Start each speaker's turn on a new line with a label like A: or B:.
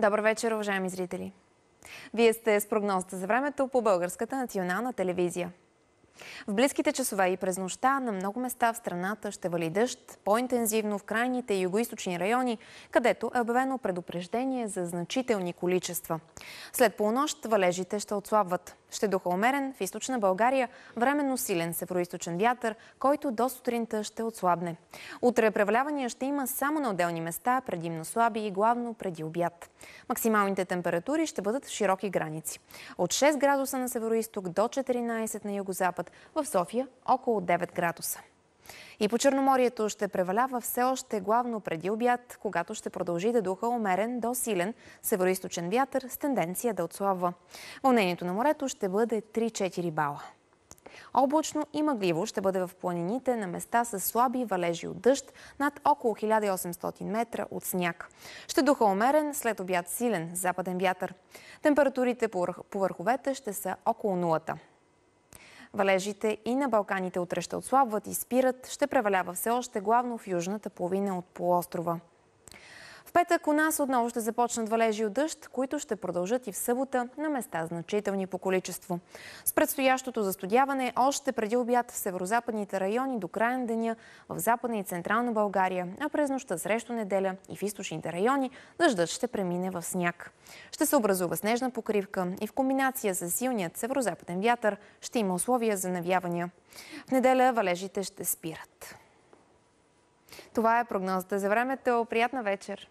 A: Добър вечер, уважаеми зрители! Вие сте с прогнозата за времето по Българската национална телевизия. В близките часове и през нощта на много места в страната ще вали дъжд, по-интензивно в крайните и югоисточни райони, където е обявено предупреждение за значителни количества. След полунощ валежите ще отслабват. Ще духа умерен в източна България, временно силен североисточен вятър, който до сутринта ще отслабне. Утре превалявания ще има само на отделни места, предимно слаби и главно преди обяд. Максималните температури ще бъдат в широки граници. От 6 градуса на североисток до 14 на югозапад, в София около 9 градуса. И по Черноморието ще превалява все още главно преди обяд, когато ще продължи да духа умерен до силен североисточен вятър с тенденция да отслабва. Вълнението на морето ще бъде 3-4 бала. Облачно и мъгливо ще бъде в планините на места с слаби валежи от дъжд над около 1800 метра от сняг. Ще духа умерен, след обяд силен западен вятър. Температурите по върховете ще са около нулата. Валежите и на Балканите утре ще отслабват и спират, ще превалява все още главно в южната половина от полуострова. В петък у нас отново ще започнат валежи от дъжд, които ще продължат и в събота на места значителни по количество. С предстоящото застудяване още преди обяд в северо-западните райони до края на деня в Западна и Централна България, а през нощта срещу неделя и в източните райони дъждът ще премине в сняг. Ще се образува снежна покривка и в комбинация с силният северо-западен вятър ще има условия за навявания. В неделя валежите ще спират. Това е прогнозата за времето. Приятна вечер!